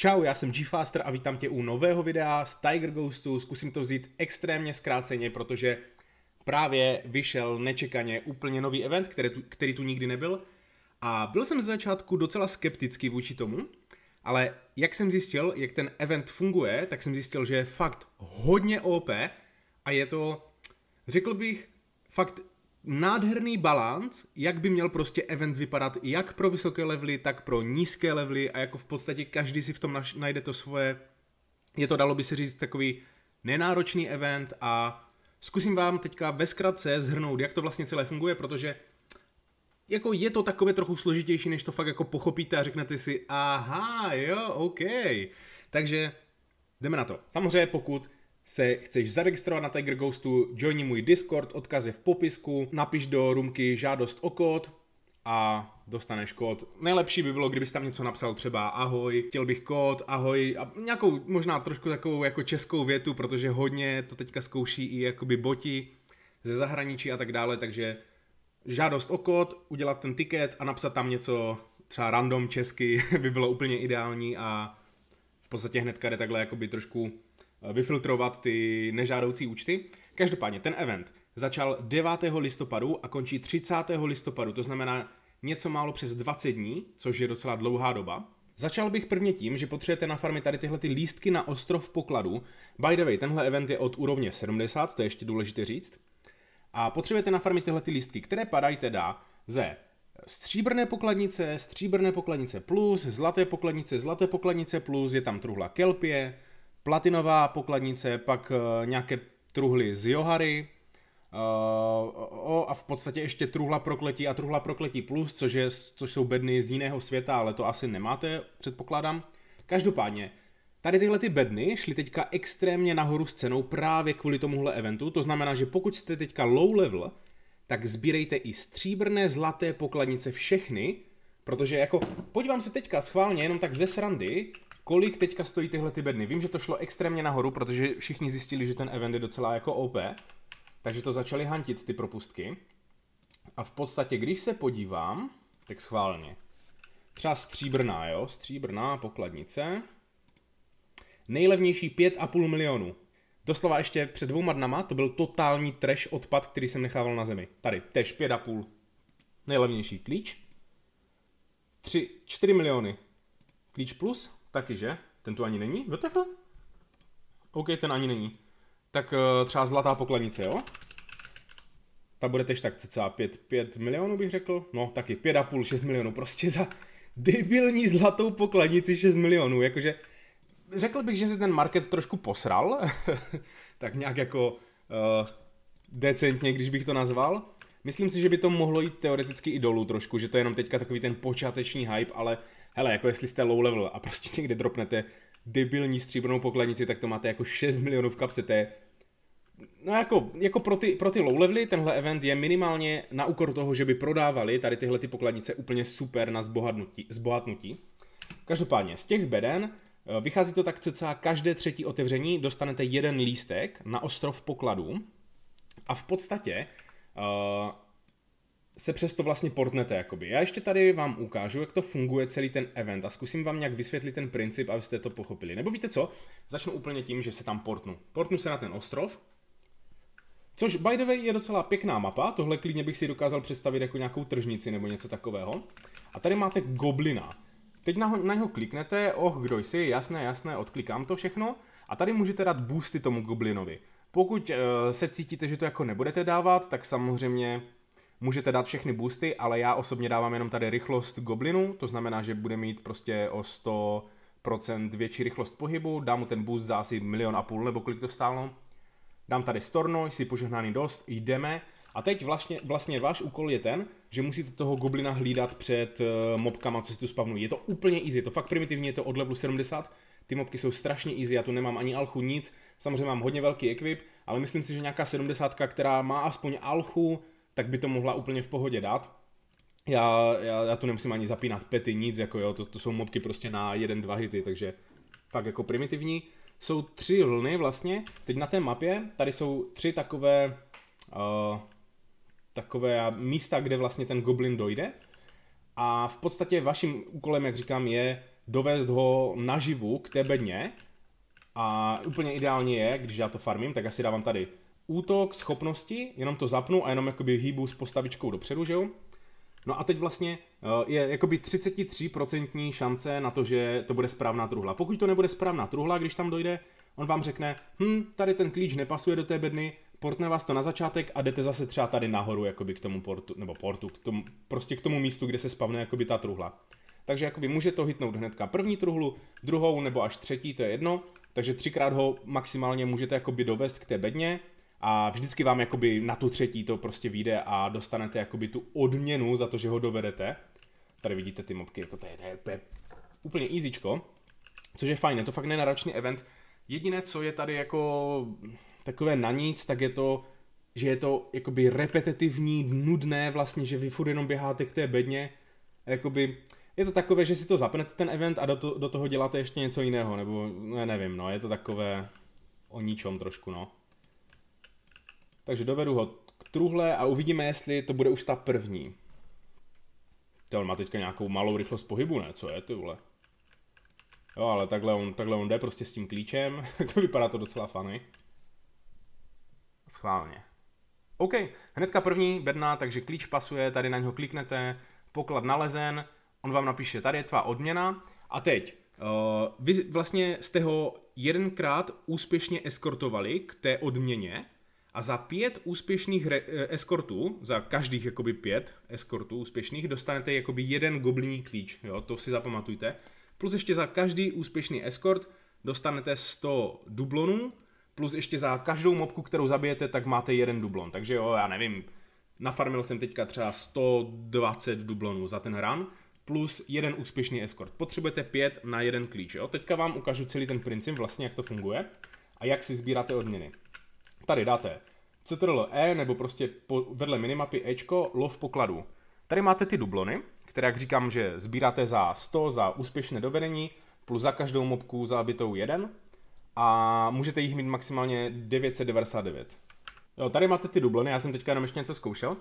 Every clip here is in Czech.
Čau, já jsem GFaster a vítám tě u nového videa z Tiger Ghostu. Zkusím to vzít extrémně zkráceně, protože právě vyšel nečekaně úplně nový event, který tu, který tu nikdy nebyl. A byl jsem z začátku docela skeptický vůči tomu, ale jak jsem zjistil, jak ten event funguje, tak jsem zjistil, že je fakt hodně OP a je to, řekl bych, fakt nádherný balanc, jak by měl prostě event vypadat jak pro vysoké levely, tak pro nízké levely a jako v podstatě každý si v tom najde to svoje, je to dalo by se říct takový nenáročný event a zkusím vám teďka ve zkratce zhrnout, jak to vlastně celé funguje, protože jako je to takové trochu složitější, než to fakt jako pochopíte a řeknete si, aha, jo, OK. Takže jdeme na to. Samozřejmě pokud se chceš zaregistrovat na Tiger Ghostu, joini můj Discord, odkaz je v popisku, napiš do rumky žádost o kód a dostaneš kód. Nejlepší by bylo, kdybys tam něco napsal třeba ahoj, chtěl bych kód, ahoj a nějakou možná trošku takovou jako českou větu, protože hodně to teďka zkouší i jakoby boti ze zahraničí a tak dále, takže žádost o kód, udělat ten tiket a napsat tam něco třeba random česky by bylo úplně ideální a v podstatě hnedka jde takhle jakoby trošku Eh, vyfiltrovat ty nežádoucí účty. Každopádně ten event začal 9. listopadu a končí 30. listopadu, to znamená něco málo přes 20 dní, což je docela dlouhá doba. Začal bych prvně tím, že potřebujete na farmě tady tyhle ty lístky na ostrov pokladu. By the way, tenhle event je od úrovně 70, to je ještě důležité říct. A potřebujete na farmě tyhle ty lístky, které padají teda ze stříbrné pokladnice, stříbrné pokladnice plus, zlaté pokladnice, zlaté pokladnice plus, je tam truhla kelpie, platinová pokladnice, pak eh, nějaké truhly z Johary, eh, a v podstatě ještě truhla prokletí a truhla prokletí plus, což, je, což jsou bedny z jiného světa, ale to asi nemáte, předpokládám. Každopádně, Tady tyhle ty bedny šly teďka extrémně nahoru s cenou právě kvůli tomuhle eventu, to znamená, že pokud jste teďka low level, tak sbírejte i stříbrné zlaté pokladnice všechny, protože jako podívám se teďka schválně jenom tak ze srandy, Kolik teďka stojí tyhle ty bedny? Vím, že to šlo extrémně nahoru, protože všichni zjistili, že ten event je docela jako OP, takže to začali hantit ty propustky. A v podstatě, když se podívám, tak schválně, třeba stříbrná, jo, stříbrná pokladnice, nejlevnější 5,5 milionu. Doslova ještě před dvouma dnama to byl totální trash odpad, který jsem nechával na zemi. Tady, tež 5,5. Nejlevnější klíč. 3, 4 miliony. Klíč plus. Taky, že? Ten tu ani není? WTF? OK, ten ani není. Tak eh, třeba zlatá pokladnice, jo? Ta bude tež tak cca 5, 5 milionů bych řekl. No taky 5,5, 6 milionů. Prostě za debilní zlatou pokladnici 6 milionů. Jakože řekl bych, že se ten market trošku posral. tak nějak jako uh, decentně, když bych to nazval. Myslím si, že by to mohlo jít teoreticky i dolů trošku, že to je jenom teďka takový ten počáteční hype, ale uh, hele, jako jestli jste low level a prostě někde dropnete debilní stříbrnou pokladnici, tak to máte jako 6 milionů v kapse, to je No jako, jako pro, ty, pro ty low levely tenhle event je minimálně na úkor toho, že by prodávali tady tyhle ty pokladnice úplně super na zbohatnutí. zbohatnutí. Každopádně z těch beden eh, vychází to tak cca každé třetí otevření, dostanete jeden lístek na ostrov pokladů a v podstatě uh, se přesto vlastně portnete jakoby. Já ještě tady vám ukážu, jak to funguje celý ten event a zkusím vám nějak vysvětlit ten princip, abyste to pochopili. Nebo víte co? Začnu úplně tím, že se tam portnu. Portnu se na ten ostrov, Což, by the way, je docela pěkná mapa, tohle klidně bych si dokázal představit jako nějakou tržnici nebo něco takového. A tady máte goblina. Teď na, na něho kliknete, oh, kdo jsi, jasné, jasné, odklikám to všechno. A tady můžete dát boosty tomu goblinovi. Pokud uh, se cítíte, že to jako nebudete dávat, tak samozřejmě Můžete dát všechny boosty, ale já osobně dávám jenom tady rychlost goblinu, to znamená, že bude mít prostě o 100% větší rychlost pohybu, dám mu ten boost za asi milion a půl, nebo kolik to stálo. Dám tady storno, jsi požehnaný dost, jdeme. A teď vlastně, vlastně váš úkol je ten, že musíte toho goblina hlídat před eh, mobkama, co si tu spavnují. Je to úplně easy, je to fakt primitivní, je to od levelu 70, ty mobky jsou strašně easy, já tu nemám ani alchu nic, samozřejmě mám hodně velký equip, ale myslím si, že nějaká 70, která má aspoň alchu, tak by to mohla úplně v pohodě dát. Já, já, já tu nemusím ani zapínat pety, nic, jako jo, to, to jsou mobky prostě na jeden, dva hity, takže tak jako primitivní. Jsou tři vlny vlastně, teď na té mapě, tady jsou tři takové, uh, takové místa, kde vlastně ten goblin dojde. A v podstatě vaším úkolem, jak říkám, je dovést ho naživu k té bedně. A úplně ideálně je, když já to farmím, tak asi dávám tady útok, schopnosti, jenom to zapnu a jenom jakoby hýbu s postavičkou dopředu, že jo? No a teď vlastně eh, je jakoby 33% šance na to, že to bude správná truhla. Pokud to nebude správná truhla, když tam dojde, on vám řekne, hm, tady ten klíč nepasuje do té bedny, portne vás to na začátek a jdete zase třeba tady nahoru jakoby k tomu portu, nebo portu, k tomu, prostě k tomu místu, kde se spavne jakoby ta truhla. Takže jakoby může to hitnout hnedka první truhlu, druhou nebo až třetí, to je jedno, takže třikrát ho maximálně můžete jakoby dovést k té bedně, a vždycky vám jakoby na tu třetí to prostě vyjde a dostanete jakoby tu odměnu za to, že ho dovedete. Tady vidíte ty mobky, jako to je, to je úplně, úplně easyčko, což je fajn, je to fakt nenaračný event. Jediné, co je tady jako takové na nic, tak je to, že je to jakoby repetitivní, nudné vlastně, že vy furt jenom běháte k té bedně, jakoby je to takové, že si to zapnete ten event a do, to, do toho děláte ještě něco jiného, nebo ne, no, nevím, no, je to takové o ničom trošku, no. Takže dovedu ho k truhle a uvidíme, jestli to bude už ta první. Ty, on má teďka nějakou malou rychlost pohybu, ne? Co je, ty vole? Jo, ale takhle on, takhle on jde prostě s tím klíčem. Vypadá to docela funny. Schválně. OK, hnedka první bedna, takže klíč pasuje, tady na něho kliknete, poklad nalezen, on vám napíše, tady je tvá odměna. A teď, uh, vy vlastně jste ho jedenkrát úspěšně eskortovali k té odměně, a za pět úspěšných re- eh, eskortů, za každých jakoby pět eskortů úspěšných, dostanete jakoby jeden goblinní klíč, jo, to si zapamatujte. Plus ještě za každý úspěšný eskort dostanete 100 dublonů, plus ještě za každou mobku, kterou zabijete, tak máte jeden dublon. Takže jo, já nevím, nafarmil jsem teďka třeba 120 dublonů za ten run, plus jeden úspěšný eskort. Potřebujete pět na jeden klíč, jo. Teďka vám ukážu celý ten princip, vlastně jak to funguje a jak si sbíráte odměny. Tady dáte Ctrl E nebo prostě po, vedle minimapy Ečko, lov pokladu. Tady máte ty dublony, které, jak říkám, že sbíráte za 100, za úspěšné dovedení, plus za každou mobku zabitou jeden a můžete jich mít maximálně 999. Jo, tady máte ty dublony, já jsem teďka jenom ještě něco zkoušel.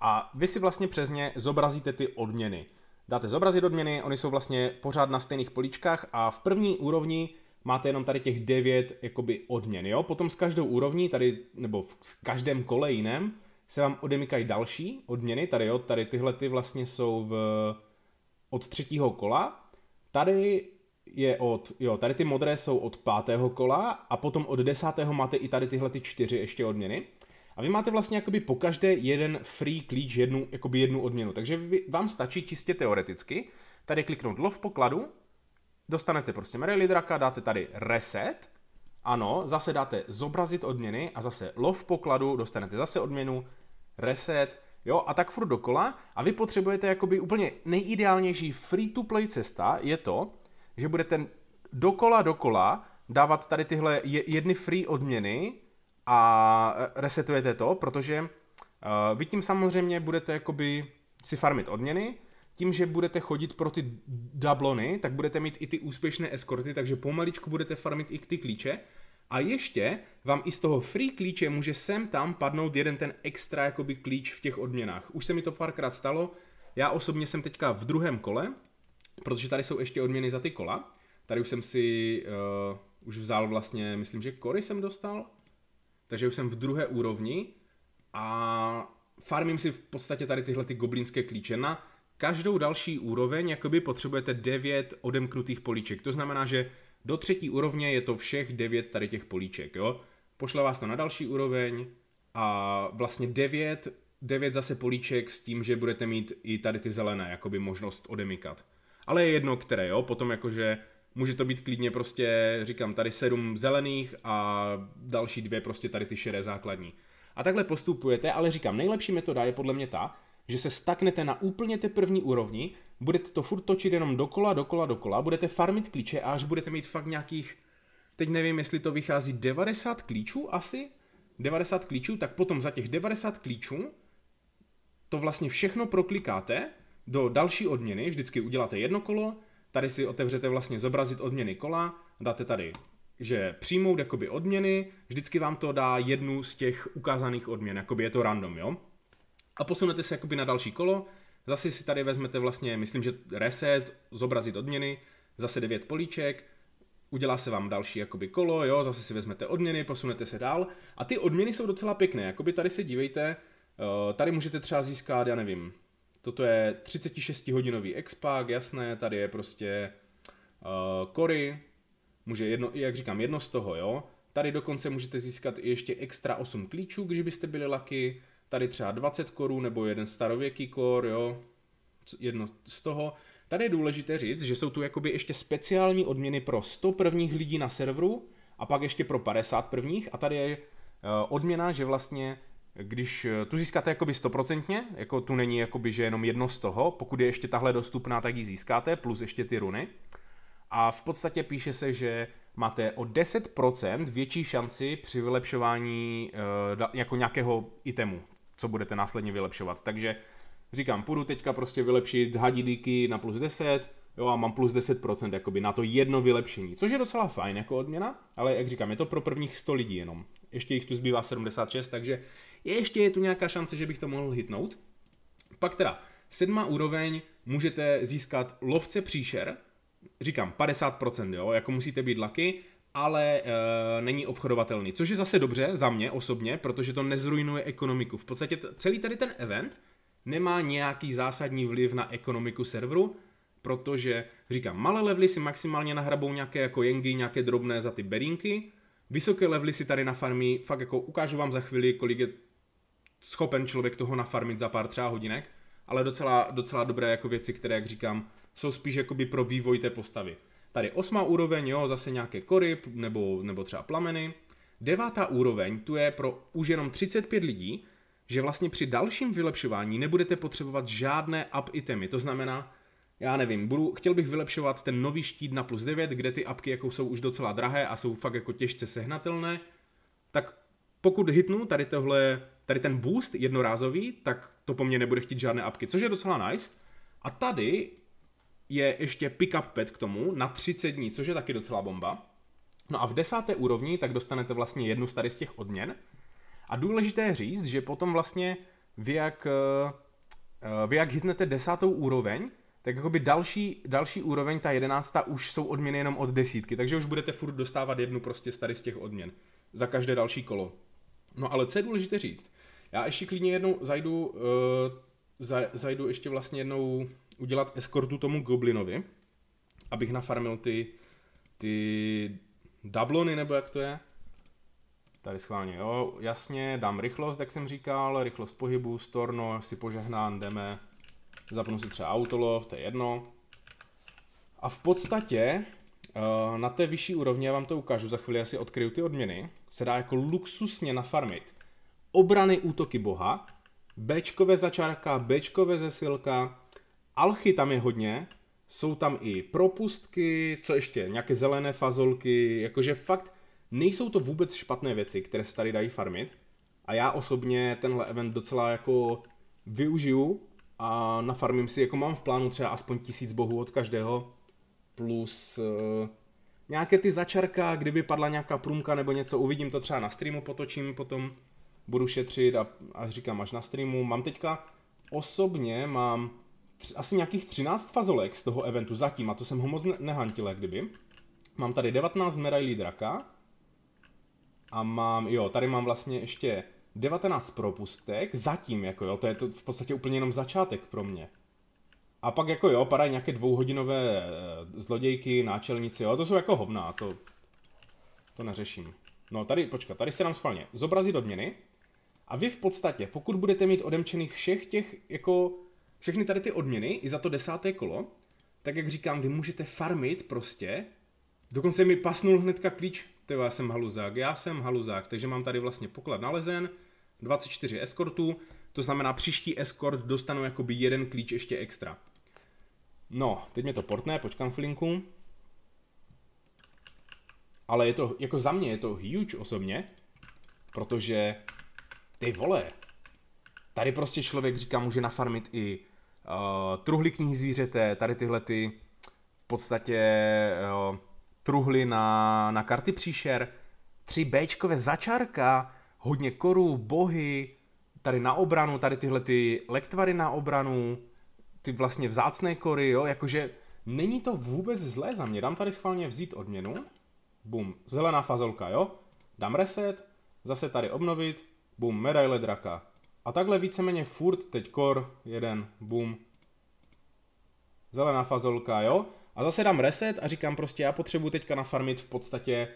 A vy si vlastně přesně zobrazíte ty odměny. Dáte zobrazit odměny, oni jsou vlastně pořád na stejných políčkách a v první úrovni máte jenom tady těch devět jakoby odměn, jo? Potom s každou úrovní tady, nebo v každém kole jiném, se vám odemykají další odměny, tady jo, tady tyhle ty vlastně jsou v, od třetího kola, tady je od, jo, tady ty modré jsou od pátého kola a potom od desátého máte i tady tyhle ty čtyři ještě odměny. A vy máte vlastně jakoby po každé jeden free klíč, jednu, jakoby jednu odměnu. Takže vy, vám stačí čistě teoreticky tady kliknout lov pokladu Dostanete prostě Merely Draka, dáte tady Reset, ano, zase dáte zobrazit odměny a zase lov pokladu, dostanete zase odměnu, reset, jo, a tak furt dokola a vy potřebujete jakoby úplně nejideálnější free-to-play cesta je to, že budete dokola dokola dávat tady tyhle jedny free odměny a e, resetujete to, protože uh, vy tím samozřejmě budete jakoby si farmit odměny, tím, že budete chodit pro ty dablony, tak budete mít i ty úspěšné eskorty, takže pomaličku budete farmit i ty klíče. A ještě vám i z toho free klíče může sem tam padnout jeden ten extra jakoby klíč v těch odměnách. Už se mi to párkrát stalo, já osobně jsem teďka v druhém kole, protože tady jsou ještě odměny za ty kola. Tady už jsem si, uh, už vzal vlastně, myslím, že kory jsem dostal, takže už jsem v druhé úrovni a farmím si v podstatě tady tyhle ty goblinské klíče na každou další úroveň jakoby potřebujete 9 odemknutých políček. To znamená, že do třetí úrovně je to všech 9 tady těch políček, jo? Pošle vás to na další úroveň a vlastně 9, 9 zase políček s tím, že budete mít i tady ty zelené, jakoby možnost odemykat. Ale je jedno, které, jo? Potom jakože může to být klidně prostě, říkám, tady 7 zelených a další dvě prostě tady ty šedé základní. A takhle postupujete, ale říkám, nejlepší metoda je podle mě ta, že se staknete na úplně té první úrovni, budete to furt točit jenom dokola, dokola, dokola, budete farmit klíče a až budete mít fakt nějakých, teď nevím, jestli to vychází 90 klíčů asi, 90 klíčů, tak potom za těch 90 klíčů to vlastně všechno proklikáte do další odměny, vždycky uděláte jedno kolo, tady si otevřete vlastně zobrazit odměny kola, dáte tady že přijmout jakoby odměny, vždycky vám to dá jednu z těch ukázaných odměn, jakoby je to random, jo? a posunete se jakoby na další kolo. Zase si tady vezmete vlastně, myslím, že reset, zobrazit odměny, zase 9 políček, udělá se vám další jakoby kolo, jo, zase si vezmete odměny, posunete se dál a ty odměny jsou docela pěkné, jakoby tady se dívejte, eh, tady můžete třeba získat, já nevím, toto je 36 hodinový expak, jasné, tady je prostě kory, eh, může jedno, jak říkám, jedno z toho, jo, tady dokonce můžete získat i ještě extra 8 klíčů, když byste byli laky, tady třeba 20 korů nebo jeden starověký kor, jo, jedno z toho. Tady je důležité říct, že jsou tu jakoby ještě speciální odměny pro 100 prvních lidí na serveru a pak ještě pro 50 prvních a tady je eh, odměna, že vlastně když eh, tu získáte jakoby stoprocentně, jako tu není jakoby, že jenom jedno z toho, pokud je ještě tahle dostupná, tak ji získáte, plus ještě ty runy. A v podstatě píše se, že máte o 10% větší šanci při vylepšování eh, jako nějakého itemu co budete následně vylepšovat. Takže říkám, půjdu teďka prostě vylepšit hadidiky na plus 10, jo, a mám plus 10% jakoby na to jedno vylepšení, což je docela fajn jako odměna, ale jak říkám, je to pro prvních 100 lidí jenom. Ještě jich tu zbývá 76, takže ještě je tu nějaká šance, že bych to mohl hitnout. Pak teda, Sedma úroveň můžete získat lovce příšer, říkám 50%, jo, jako musíte být laky, ale e, není obchodovatelný, což je zase dobře za mě osobně, protože to nezrujnuje ekonomiku. V podstatě t- celý tady ten event nemá nějaký zásadní vliv na ekonomiku serveru, protože říkám, malé levly si maximálně nahrabou nějaké jako jengy, nějaké drobné za ty berinky, vysoké levly si tady na farmí, fakt jako ukážu vám za chvíli, kolik je schopen člověk toho nafarmit za pár třeba hodinek, ale docela, docela dobré jako věci, které, jak říkám, jsou spíš jakoby pro vývoj té postavy. Tady osmá úroveň, jo, zase nějaké kory nebo, nebo třeba plameny. Devátá úroveň, tu je pro už jenom 35 lidí, že vlastně při dalším vylepšování nebudete potřebovat žádné up itemy. To znamená, já nevím, budu, chtěl bych vylepšovat ten nový štít na plus 9, kde ty apky jako jsou už docela drahé a jsou fakt jako těžce sehnatelné, tak pokud hitnu tady tohle, tady ten boost jednorázový, tak to po mně nebude chtít žádné apky, což je docela nice. A tady je ještě pick-up pet k tomu na 30 dní, což je taky docela bomba. No a v desáté úrovni tak dostanete vlastně jednu z tady z těch odměn. A důležité je říct, že potom vlastně vy jak, eh, eh, vy jak hitnete desátou úroveň, tak jakoby další, další úroveň, ta jedenáctá, už jsou odměny jenom od desítky, takže už budete furt dostávat jednu prostě z tady z těch odměn za každé další kolo. No ale co je důležité říct, já ještě klidně jednou zajdu, uh, za, zajdu ještě vlastně jednou udělat eskortu tomu goblinovi, abych nafarmil ty, ty dablony, nebo jak to je. Tady schválně, jo, jasně, dám rychlost, jak jsem říkal, rychlost pohybu, storno, si požehnán, jdeme, zapnu si třeba autolov, to je jedno. A v podstatě eh, na té vyšší úrovni, já vám to ukážu, za chvíli asi odkryju ty odměny, se dá jako luxusně nafarmit. Obrany útoky boha, Bčkové začárka, Bčkové zesilka, Alchy tam je hodně, jsou tam i propustky, co ještě, nějaké zelené fazolky, jakože fakt nejsou to vůbec špatné věci, které se tady dají farmit. A já osobně tenhle event docela jako využiju a nafarmím si, jako mám v plánu třeba aspoň tisíc bohů od každého, plus uh, nějaké ty začarka, kdyby padla nějaká průmka nebo něco, uvidím to třeba na streamu, potočím potom, budu šetřit a, a říkám až na streamu. Mám teďka, osobně mám asi nějakých 13 fazolek z toho eventu zatím, a to jsem ho moc nehantil, jak kdyby. Mám tady 19 medailí draka. A mám, jo, tady mám vlastně ještě 19 propustek, zatím jako jo, to je to v podstatě úplně jenom začátek pro mě. A pak jako jo, padají nějaké dvouhodinové eh, zlodějky, náčelníci, jo, to jsou jako hovná, to, to neřeším. No tady, počkat, tady se nám schválně zobrazí odměny. A vy v podstatě, pokud budete mít odemčených všech těch jako všechny tady ty odměny i za to desáté kolo, tak jak říkám, vy můžete farmit prostě. Dokonce mi pasnul hnedka klíč, to já jsem haluzák, já jsem haluzák, takže mám tady vlastně poklad nalezen, 24 eskortů, to znamená příští eskort dostanu jakoby jeden klíč ještě extra. No, teď mě to portné, počkám chvilinku. Ale je to, jako za mě je to huge osobně, protože ty vole, tady prostě člověk říká, může nafarmit i uh, truhly zvířete, tady tyhle ty v podstatě uh, truhly na, na karty příšer, 3 Bčkové začárka, hodně korů, bohy, tady na obranu, tady tyhle ty lektvary na obranu, ty vlastně vzácné kory, jo, jakože není to vůbec zlé za mě. Dám tady schválně vzít odměnu, bum, zelená fazolka, jo, dám reset, zase tady obnovit, bum, medaile draka. A takhle víceméně furt teď kor, jeden, boom. Zelená fazolka, jo? A zase dám reset a říkám prostě, já potřebuji teďka nafarmit v podstatě,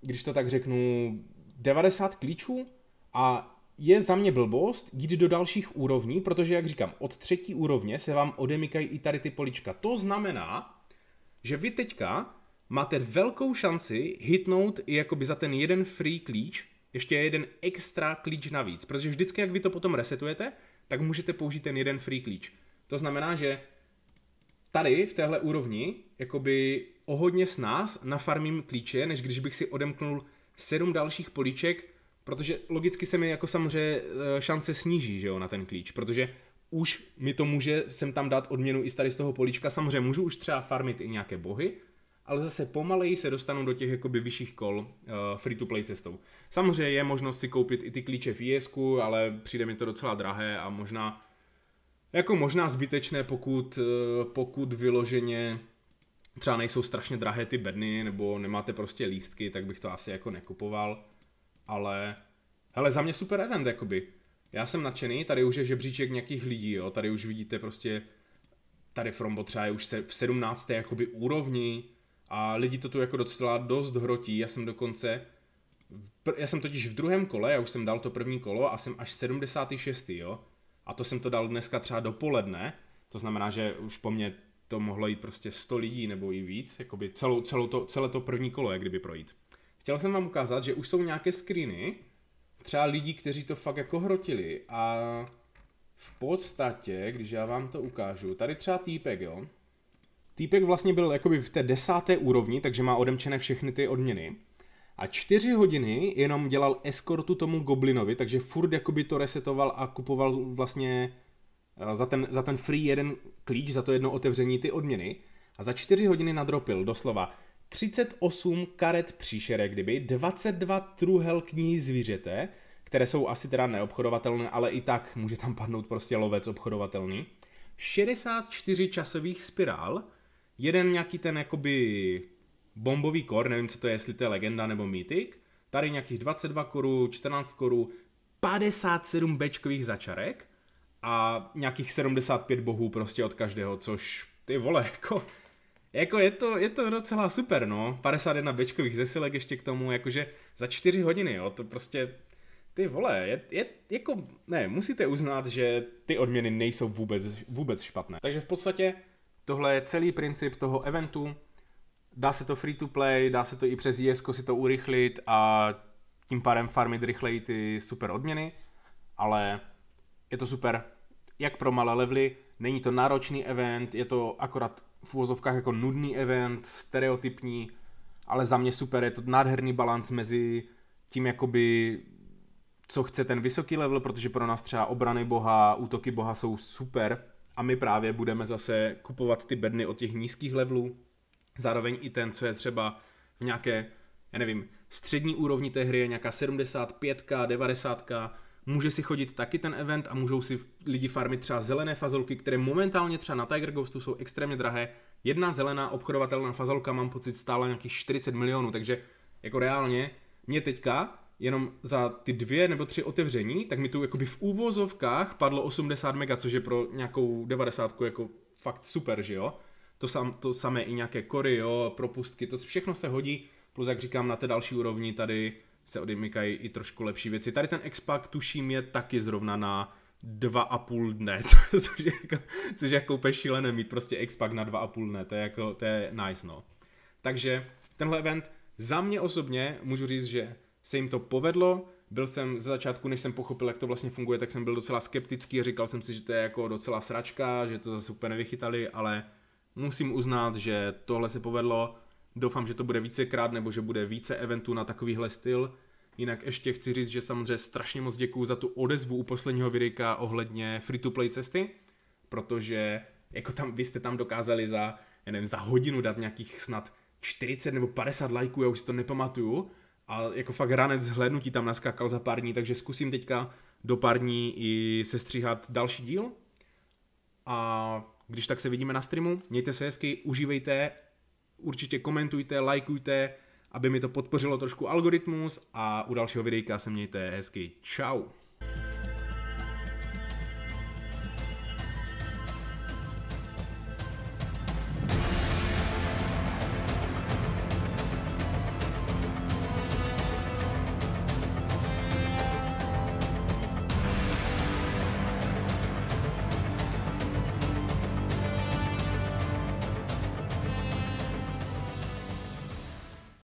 když to tak řeknu, 90 klíčů a je za mě blbost jít do dalších úrovní, protože jak říkám, od třetí úrovně se vám odemykají i tady ty polička. To znamená, že vy teďka máte velkou šanci hitnout i jakoby za ten jeden free klíč ještě jeden extra klíč navíc, protože vždycky, jak vy to potom resetujete, tak můžete použít ten jeden free klíč. To znamená, že tady v téhle úrovni jakoby o hodně s nás nafarmím klíče, než když bych si odemknul sedm dalších políček, protože logicky se mi jako samozřejmě eh, šance sníží, že jo, na ten klíč, protože už mi to může sem tam dát odměnu i tady z toho políčka. Samozřejmě můžu už třeba farmit i nějaké bohy, ale zase pomaleji se dostanu do těch jakoby vyšších kol uh, free-to-play cestou. Samozřejmě je možnost si koupit i ty klíče v is ale přijde mi to docela drahé a možná jako možná zbytečné, pokud, uh, pokud vyloženě třeba nejsou strašně drahé ty bedny, nebo nemáte prostě lístky, tak bych to asi jako nekupoval, ale hele, za mě super event, jakoby. Já jsem nadšený, tady už je žebříček nějakých lidí, jo, tady už vidíte prostě, tady Frombo třeba je už se, v 17. jakoby úrovni, a lidi to tu jako docela dost hrotí. Já jsem dokonce, já jsem totiž v druhém kole, já už jsem dal to první kolo a jsem až 76. jo. A to jsem to dal dneska třeba dopoledne, to znamená, že už po mně to mohlo jít prostě 100 lidí nebo i víc, jakoby celou, celou to, celé to první kolo, jak kdyby projít. Chtěl jsem vám ukázat, že už jsou nějaké screeny, třeba lidí, kteří to fakt jako hrotili a v podstatě, když já vám to ukážu, tady třeba týpek, jo, Týpek vlastně byl jakoby v té desáté úrovni, takže má odemčené všechny ty odměny. A čtyři hodiny jenom dělal eskortu tomu goblinovi, takže furt jakoby to resetoval a kupoval vlastně eh, za ten, za ten free jeden klíč, za to jedno otevření ty odměny. A za čtyři hodiny nadropil doslova 38 karet příšere, kdyby, 22 truhel knihy zvířete, které jsou asi teda neobchodovatelné, ale i tak může tam padnout prostě lovec obchodovatelný, 64 časových spirál, jeden nějaký ten jakoby bombový kor, nevím, co to je, jestli to je legenda nebo mítik, tady nějakých 22 korů, 14 korů, 57 bečkových začarek a nějakých 75 bohů prostě od každého, což ty vole, jako, jako je, to, je to docela super, no. 51 bečkových zesilek ještě k tomu, jakože za 4 hodiny, jo, to prostě, ty vole, je, je, jako, ne, musíte uznat, že ty odměny nejsou vůbec, vůbec špatné. Takže v podstatě Tohle je celý princip toho eventu. Dá se to free to play, dá se to i přes ISK si to urychlit a tím pádem farmit rychleji ty super odměny, ale je to super jak pro malé levely, není to náročný event, je to akorát v úvozovkách jako nudný event, stereotypní, ale za mě super, je to nádherný balans mezi tím jakoby co chce ten vysoký level, protože pro nás třeba obrany boha, útoky boha jsou super, a my právě budeme zase kupovat ty bedny od těch nízkých levelů, zároveň i ten, co je třeba v nějaké, já nevím, střední úrovni té hry je nějaká 75 90 může si chodit taky ten event a můžou si lidi farmit třeba zelené fazolky, které momentálně třeba na Tiger Ghostu jsou extrémně drahé. Jedna zelená obchodovatelná fazolka mám pocit stála nějakých 40 milionů, takže jako reálně mě teďka jenom za ty dvě nebo tři otevření, tak mi tu jakoby v úvozovkách padlo 80 mega, což je pro nějakou 90 jako fakt super, že jo? To, sam, to samé i nějaké kory, jo, propustky, to všechno se hodí, plus jak říkám, na té další úrovni tady se odemykají i trošku lepší věci. Tady ten expak tuším je taky zrovna na dva a půl dne, co, což, je jako, což je jako úplně šílené mít prostě expak na dva a půl dne, to je jako, to je nice no. Takže tenhle event za mě osobně můžu říct, že se jim to povedlo, byl jsem ze začátku, než jsem pochopil, jak to vlastně funguje, tak jsem byl docela skeptický, říkal jsem si, že to je jako docela sračka, že to zase úplně nevychytali, ale musím uznat, že tohle se povedlo, doufám, že to bude vícekrát, nebo že bude více eventů na takovýhle styl, Jinak ještě chci říct, že samozřejmě strašně moc děkuju za tu odezvu u posledního videa ohledně free-to-play cesty, protože jako tam, vy jste tam dokázali za, já nevím, za hodinu dát nějakých snad 40 nebo 50 lajků, já už si to nepamatuju, a jako fakt ranec z hlednutí tam naskakal za pár dní, takže zkusím teďka do pár dní i sestříhat další díl. A když tak se vidíme na streamu, mějte se hezky, užívejte, určitě komentujte, lajkujte, aby mi to podpořilo trošku algoritmus a u dalšího videjka se mějte hezky. Ciao.